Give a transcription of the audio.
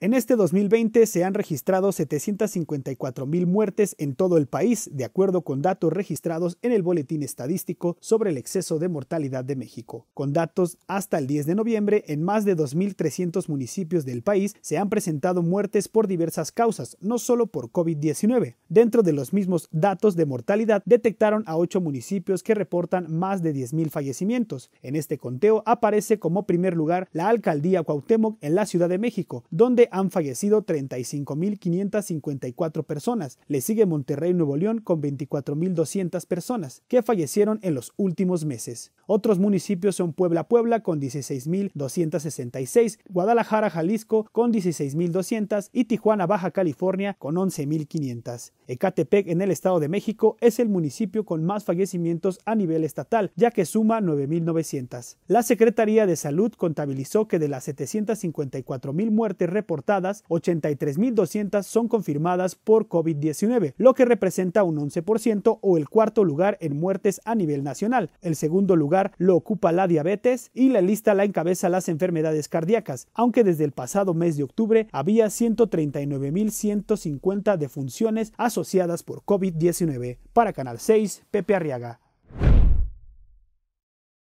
En este 2020 se han registrado 754 mil muertes en todo el país, de acuerdo con datos registrados en el Boletín Estadístico sobre el Exceso de Mortalidad de México. Con datos hasta el 10 de noviembre, en más de 2.300 municipios del país se han presentado muertes por diversas causas, no solo por COVID-19. Dentro de los mismos datos de mortalidad, detectaron a ocho municipios que reportan más de 10.000 fallecimientos. En este conteo aparece como primer lugar la alcaldía Cuauhtémoc en la Ciudad de México, donde han fallecido 35.554 personas. Le sigue Monterrey, Nuevo León, con 24.200 personas que fallecieron en los últimos meses. Otros municipios son Puebla, Puebla, con 16.266, Guadalajara, Jalisco, con 16.200 y Tijuana, Baja California, con 11.500. Ecatepec, en el Estado de México, es el municipio con más fallecimientos a nivel estatal, ya que suma 9.900. La Secretaría de Salud contabilizó que de las 754.000 muertes reportadas, 83.200 son confirmadas por COVID-19, lo que representa un 11% o el cuarto lugar en muertes a nivel nacional. El segundo lugar lo ocupa la diabetes y la lista la encabeza las enfermedades cardíacas, aunque desde el pasado mes de octubre había 139.150 defunciones asociadas por COVID-19. Para Canal 6, Pepe Arriaga.